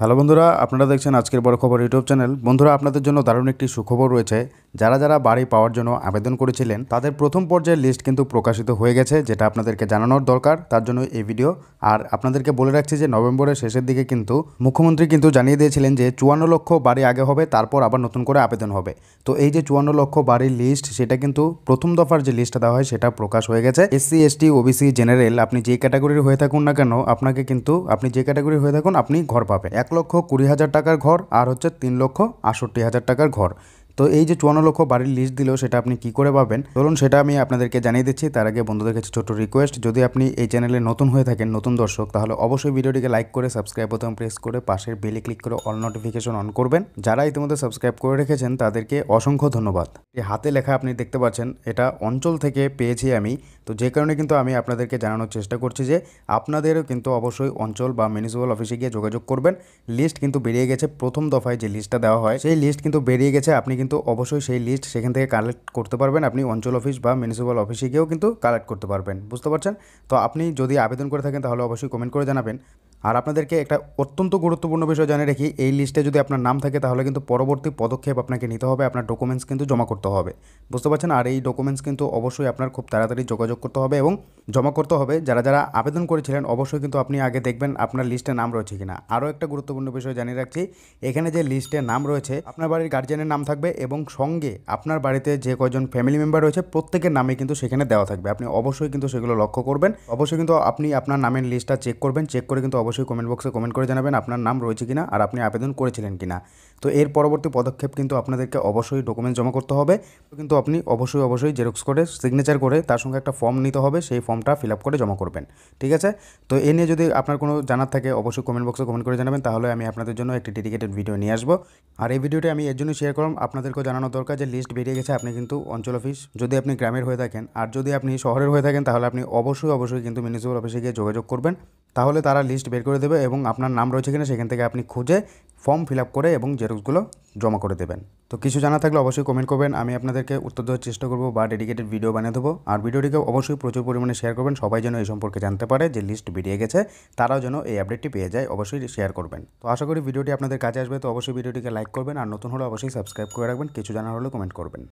hello বন্ধুরা আপনারা দেখছেন আজকের বড় খবর ইউটিউব চ্যানেল বন্ধুরা আপনাদের জন্য দারুণ একটি সুখবর রয়েছে যারা যারা বাড়ি পাওয়ার জন্য আবেদন করেছিলেন তাদের প্রথম পর্যায়ের লিস্ট কিন্তু প্রকাশিত হয়ে গেছে যেটা আপনাদেরকে জানানোর দরকার তার জন্য এই ভিডিও আর আপনাদেরকে বলে রাখছি যে নভেম্বরের শেষের দিকে কিন্তু মুখ্যমন্ত্রী কিন্তু জানিয়ে দিয়েছিলেন যে চুয়ান্ন লক্ষ বাড়ি আগে হবে তারপর আবার নতুন করে আবেদন হবে তো এই যে চুয়ান্ন লক্ষ বাড়ির লিস্ট সেটা কিন্তু প্রথম দফার যে লিস্টটা দেওয়া হয় সেটা প্রকাশ হয়ে গেছে এসসি এসটি ওবিসি জেনারেল আপনি যে ক্যাটাগরির হয়ে থাকুন না কেন আপনাকে কিন্তু আপনি যে ক্যাটাগরির হয়ে থাকুন আপনি ঘর পাবে এক লক্ষ কুড়ি হাজার টাকার ঘর আর হচ্ছে তিন লক্ষ আষট্টি হাজার টাকার ঘর তো এই যে চুয়ান্ন লক্ষ বাড়ির লিস্ট দিল সেটা আপনি কি করে পাবেন ধরুন সেটা আমি আপনাদেরকে জানিয়ে দিচ্ছি তার আগে বন্ধুদের কাছে ছোট রিকোয়েস্ট যদি আপনি এই চ্যানেলে নতুন হয়ে থাকেন নতুন দর্শক তাহলে অবশ্যই ভিডিওটিকে লাইক করে সাবস্ক্রাইব বোতাম প্রেস করে পাশের বেলে ক্লিক করে অল নোটিফিকেশন অন করবেন যারা ইতিমধ্যে সাবস্ক্রাইব করে রেখেছেন তাদেরকে অসংখ্য ধন্যবাদ এই হাতে লেখা আপনি দেখতে পাচ্ছেন এটা অঞ্চল থেকে পেয়েছি আমি তো যে কারণে কিন্তু আমি আপনাদেরকে জানানোর চেষ্টা করছি যে আপনাদেরও কিন্তু অবশ্যই অঞ্চল বা মিউনিসিপ্যাল অফিসে গিয়ে যোগাযোগ করবেন লিস্ট কিন্তু বেরিয়ে গেছে প্রথম দফায় যে লিস্টটা দেওয়া হয় সেই লিস্ট কিন্তু বেরিয়ে গেছে আপনি কিন্তু কিন্তু অবশ্যই সেই লিস্ট সেখান থেকে কালেক্ট করতে পারবেন আপনি অঞ্চল অফিস বা মিউনিসিপ্যাল অফিসে গিয়েও কিন্তু কালেক্ট করতে পারবেন বুঝতে পারছেন তো আপনি যদি আবেদন করে থাকেন তাহলে অবশ্যই কমেন্ট করে জানাবেন আর আপনাদেরকে একটা অত্যন্ত গুরুত্বপূর্ণ বিষয় জানিয়ে রাখি এই লিস্টে যদি আপনার নাম থাকে তাহলে কিন্তু পরবর্তী পদক্ষেপ আপনাকে নিতে হবে আপনার ডকুমেন্টস কিন্তু জমা করতে হবে বুঝতে পারছেন আর এই ডকুমেন্টস কিন্তু অবশ্যই আপনার খুব তাড়াতাড়ি যোগাযোগ করতে হবে এবং জমা করতে হবে যারা যারা আবেদন করেছিলেন অবশ্যই কিন্তু আপনি আগে দেখবেন আপনার লিস্টে নাম রয়েছে কিনা আরও একটা গুরুত্বপূর্ণ বিষয় জানিয়ে রাখছি এখানে যে লিস্টে নাম রয়েছে আপনার বাড়ির গার্জেনের নাম থাকবে এবং সঙ্গে আপনার বাড়িতে যে কয়জন ফ্যামিলি মেম্বার রয়েছে প্রত্যেকের নামে কিন্তু সেখানে দেওয়া থাকবে আপনি অবশ্যই কিন্তু সেগুলো লক্ষ্য করবেন অবশ্যই কিন্তু আপনি আপনার নামের লিস্টটা চেক করবেন চেক করে কিন্তু অবশ্যই অবশ্যই কমেন্ট বক্সে কমেন্ট করে জানাবেন আপনার নাম রয়েছে কিনা আর আপনি আবেদন করেছিলেন কিনা তো এর পরবর্তী পদক্ষেপ কিন্তু আপনাদেরকে অবশ্যই ডকুমেন্ট জমা করতে হবে কিন্তু আপনি অবশ্যই অবশ্যই জেরক্স করে সিগনেচার করে তার সঙ্গে একটা ফর্ম নিতে হবে সেই ফর্মটা ফিল আপ করে জমা করবেন ঠিক আছে তো এ নিয়ে যদি আপনার কোনো জানার থাকে অবশ্যই কমেন্ট বক্সে কমেন্ট করে জানাবেন তাহলে আমি আপনাদের জন্য একটি ডেডিকেটেড ভিডিও নিয়ে আসবো আর এই ভিডিওটি আমি এর জন্য শেয়ার করলাম আপনাদেরকে জানানো দরকার যে লিস্ট বেরিয়ে গেছে আপনি কিন্তু অঞ্চল অফিস যদি আপনি গ্রামের হয়ে থাকেন আর যদি আপনি শহরের হয়ে থাকেন তাহলে আপনি অবশ্যই অবশ্যই কিন্তু মিউনিসিপ্যাল অফিসে গিয়ে যোগাযোগ করবেন তাহলে তারা লিস্ট বের করে দেবে এবং আপনার নাম রয়েছে কিনা সেখান থেকে আপনি খুঁজে ফর্ম ফিল আপ করে এবং জেরক্সগুলো জমা করে দেবেন তো কিছু জানা থাকলে অবশ্যই কমেন্ট করবেন আমি আপনাদেরকে উত্তর দেওয়ার চেষ্টা করবো বা ডেডিকেটেড ভিডিও বানিয়ে দেবো আর ভিডিওটিকে অবশ্যই প্রচুর পরিমাণে শেয়ার করবেন সবাই যেন এই সম্পর্কে জানতে পারে যে লিস্ট বেরিয়ে গেছে তারাও যেন এই আপডেটটি পেয়ে যায় অবশ্যই শেয়ার করবেন তো আশা করি ভিডিওটি আপনাদের কাজে আসবে তো অবশ্যই ভিডিওটিকে লাইক করবেন আর নতুন হলে অবশ্যই সাবস্ক্রাইব করে রাখবেন কিছু জানা হলে কমেন্ট করবেন